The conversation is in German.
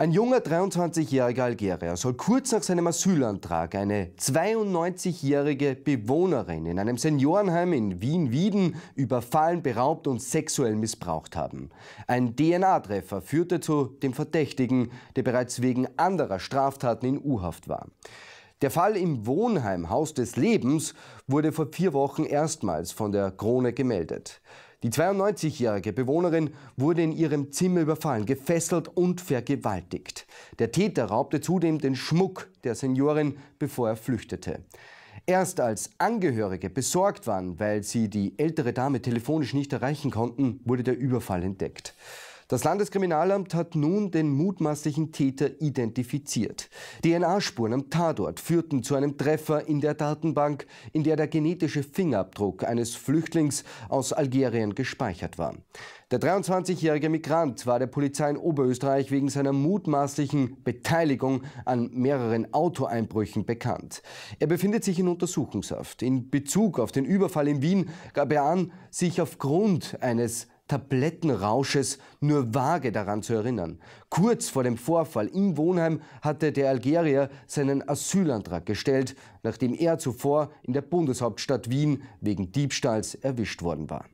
Ein junger 23-jähriger Algerier soll kurz nach seinem Asylantrag eine 92-jährige Bewohnerin in einem Seniorenheim in Wien-Wieden überfallen, beraubt und sexuell missbraucht haben. Ein DNA-Treffer führte zu dem Verdächtigen, der bereits wegen anderer Straftaten in U-Haft war. Der Fall im Wohnheim Haus des Lebens wurde vor vier Wochen erstmals von der Krone gemeldet. Die 92-jährige Bewohnerin wurde in ihrem Zimmer überfallen, gefesselt und vergewaltigt. Der Täter raubte zudem den Schmuck der Seniorin, bevor er flüchtete. Erst als Angehörige besorgt waren, weil sie die ältere Dame telefonisch nicht erreichen konnten, wurde der Überfall entdeckt. Das Landeskriminalamt hat nun den mutmaßlichen Täter identifiziert. DNA-Spuren am Tatort führten zu einem Treffer in der Datenbank, in der der genetische Fingerabdruck eines Flüchtlings aus Algerien gespeichert war. Der 23-jährige Migrant war der Polizei in Oberösterreich wegen seiner mutmaßlichen Beteiligung an mehreren Autoeinbrüchen bekannt. Er befindet sich in Untersuchungshaft. In Bezug auf den Überfall in Wien gab er an, sich aufgrund eines Tablettenrausches nur vage daran zu erinnern. Kurz vor dem Vorfall im Wohnheim hatte der Algerier seinen Asylantrag gestellt, nachdem er zuvor in der Bundeshauptstadt Wien wegen Diebstahls erwischt worden war.